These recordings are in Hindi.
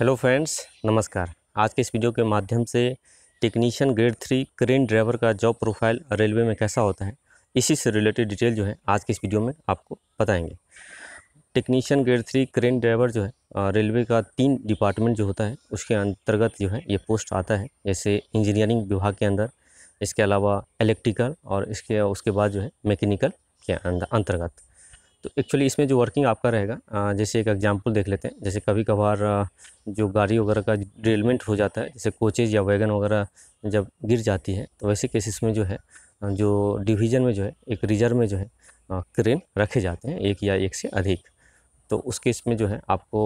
हेलो फ्रेंड्स नमस्कार आज के इस वीडियो के माध्यम से technician grade three crane driver का जॉब प्रोफाइल रेलवे में कैसा होता है इसी से रिलेटेड डिटेल जो है आज के इस वीडियो में आपको बताएंगे technician grade three crane driver जो है रेलवे का तीन डिपार्टमेंट जो होता है उसके अंतर्गत जो है ये पोस्ट आता है जैसे इंजीनियरिंग विभाग के अंदर इसके अलावा इलेक्ट्रिकल और इसके उसके बाद जो है मैकेनिकल के अंतर्गत तो एक्चुअली इसमें जो वर्किंग आपका रहेगा जैसे एक एग्जांपल देख लेते हैं जैसे कभी कभार जो गाड़ी वगैरह का ड्रेलमेंट हो जाता है जैसे कोचेज या वैगन वगैरह जब गिर जाती है तो वैसे केसेस में जो है जो डिवीज़न में जो है एक रिजर्व में जो है क्रेन रखे जाते हैं एक या एक से अधिक तो उस केस में जो है आपको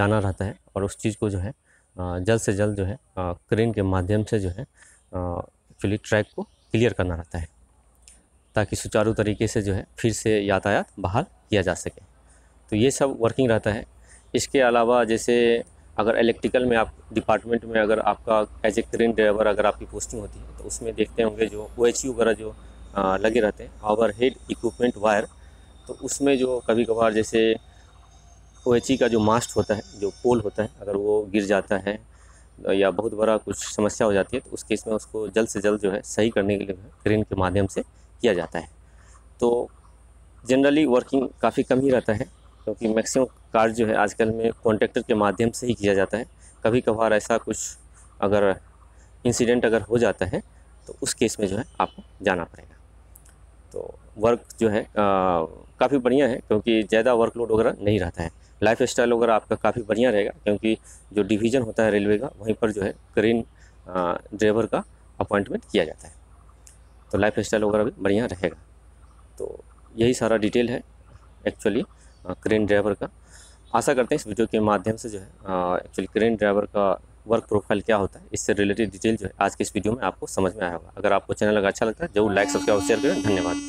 जाना रहता है और उस चीज़ को जो है जल्द से जल्द जो है क्रेन के माध्यम से जो है एक्चुअली ट्रैक को क्लियर करना रहता है ताकि सुचारू तरीके से जो है फिर से यातायात बहाल किया जा सके तो ये सब वर्किंग रहता है इसके अलावा जैसे अगर इलेक्ट्रिकल में आप डिपार्टमेंट में अगर आपका एज ए क्रेन ड्राइवर अगर आपकी पोस्टिंग होती है तो उसमें देखते होंगे जो ओ एच यू वगैरह जो लगे रहते हैं ओवर हेड इक्विपमेंट वायर तो उसमें जो कभी कभार जैसे ओ एच ई का जो मास्ट होता है जो पोल होता है अगर वो गिर जाता है या बहुत बड़ा कुछ समस्या हो जाती है तो उस केस में उसको जल्द से जल्द जो है सही करने के लिए क्रेन के माध्यम से किया जाता है तो जनरली वर्किंग काफ़ी कम ही रहता है क्योंकि मैक्सिमम कार्य जो है आजकल में कॉन्ट्रैक्टर के माध्यम से ही किया जाता है कभी कभार ऐसा कुछ अगर इंसिडेंट अगर हो जाता है तो उस केस में जो है आपको जाना पड़ेगा तो वर्क जो है काफ़ी बढ़िया है क्योंकि ज़्यादा वर्कलोड वगैरह नहीं रहता है लाइफ स्टाइल वगैरह आपका काफ़ी बढ़िया रहेगा क्योंकि जो डिवीज़न होता है रेलवे का वहीं पर जो है करीन ड्राइवर का अपॉइंटमेंट किया जाता है तो लाइफ स्टाइल वगैरह बढ़िया रहेगा तो यही सारा डिटेल है एक्चुअली क्रेन ड्राइवर का आशा करते हैं इस वीडियो के माध्यम से जो है एक्चुअली क्रेन ड्राइवर का वर्क प्रोफाइल क्या होता है इससे रिलेटेड डिटेल जो है आज के इस वीडियो में आपको समझ में आया होगा अगर आपको चैनल अगर अच्छा लगता है जरूर लाइक सब्सक्राइब शेयर करें धन्यवाद